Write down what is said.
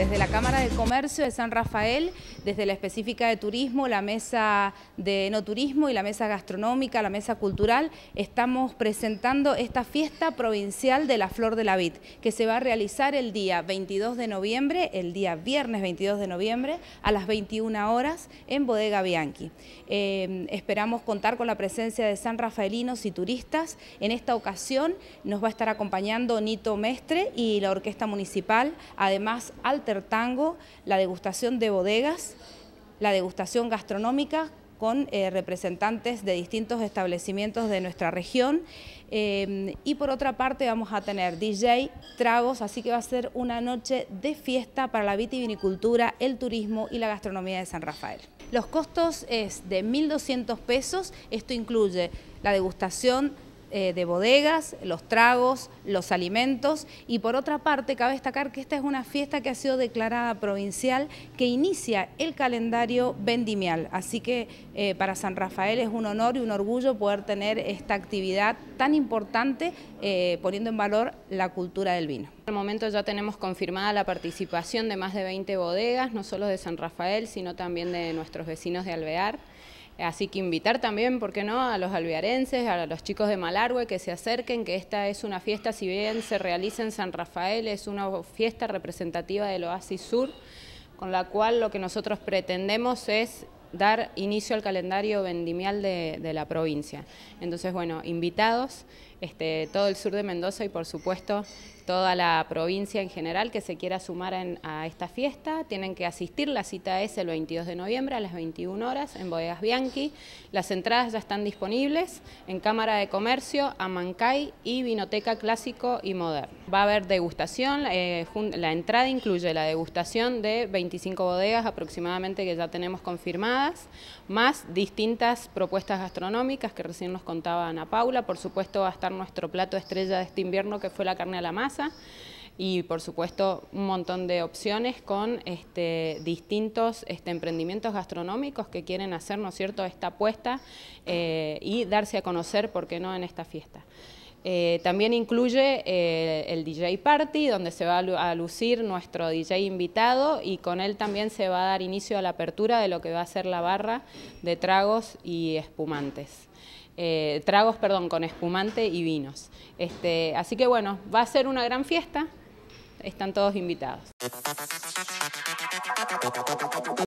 Desde la Cámara de Comercio de San Rafael, desde la específica de turismo, la mesa de no turismo y la mesa gastronómica, la mesa cultural, estamos presentando esta fiesta provincial de la Flor de la Vid, que se va a realizar el día 22 de noviembre, el día viernes 22 de noviembre, a las 21 horas en Bodega Bianchi. Eh, esperamos contar con la presencia de San Rafaelinos y turistas. En esta ocasión nos va a estar acompañando Nito Mestre y la Orquesta Municipal, además alta tango, la degustación de bodegas, la degustación gastronómica con eh, representantes de distintos establecimientos de nuestra región. Eh, y por otra parte vamos a tener DJ, tragos, así que va a ser una noche de fiesta para la vitivinicultura, el turismo y la gastronomía de San Rafael. Los costos es de 1.200 pesos, esto incluye la degustación, eh, de bodegas, los tragos, los alimentos y por otra parte cabe destacar que esta es una fiesta que ha sido declarada provincial que inicia el calendario vendimial, así que eh, para San Rafael es un honor y un orgullo poder tener esta actividad tan importante eh, poniendo en valor la cultura del vino. En el momento ya tenemos confirmada la participación de más de 20 bodegas, no solo de San Rafael, sino también de nuestros vecinos de Alvear. Así que invitar también, ¿por qué no?, a los alvearenses, a los chicos de Malargüe que se acerquen, que esta es una fiesta, si bien se realiza en San Rafael, es una fiesta representativa del Oasis Sur, con la cual lo que nosotros pretendemos es dar inicio al calendario vendimial de, la provincia. Entonces, bueno, invitados, este, todo el sur de Mendoza y por supuesto toda la provincia en general que se quiera sumar a esta fiesta, tienen que asistir, la cita es el 22 de noviembre a las 21 horas en Bodegas Bianchi, las entradas ya están disponibles en Cámara de Comercio, Amancay y Vinoteca Clásico y Moderno. Va a haber degustación, eh, la entrada incluye la degustación de 25 bodegas aproximadamente que ya tenemos confirmadas, más distintas propuestas gastronómicas que recién nos contaba Ana Paula. Por supuesto va a estar nuestro plato estrella de este invierno que fue la carne a la masa y por supuesto un montón de opciones con este, distintos este, emprendimientos gastronómicos que quieren hacer cierto? esta apuesta eh, y darse a conocer, ¿por qué no?, en esta fiesta. Eh, también incluye eh, el DJ Party, donde se va a lucir nuestro DJ invitado y con él también se va a dar inicio a la apertura de lo que va a ser la barra de tragos y espumantes. Eh, tragos, perdón, con espumante y vinos. Este, así que bueno, va a ser una gran fiesta, están todos invitados.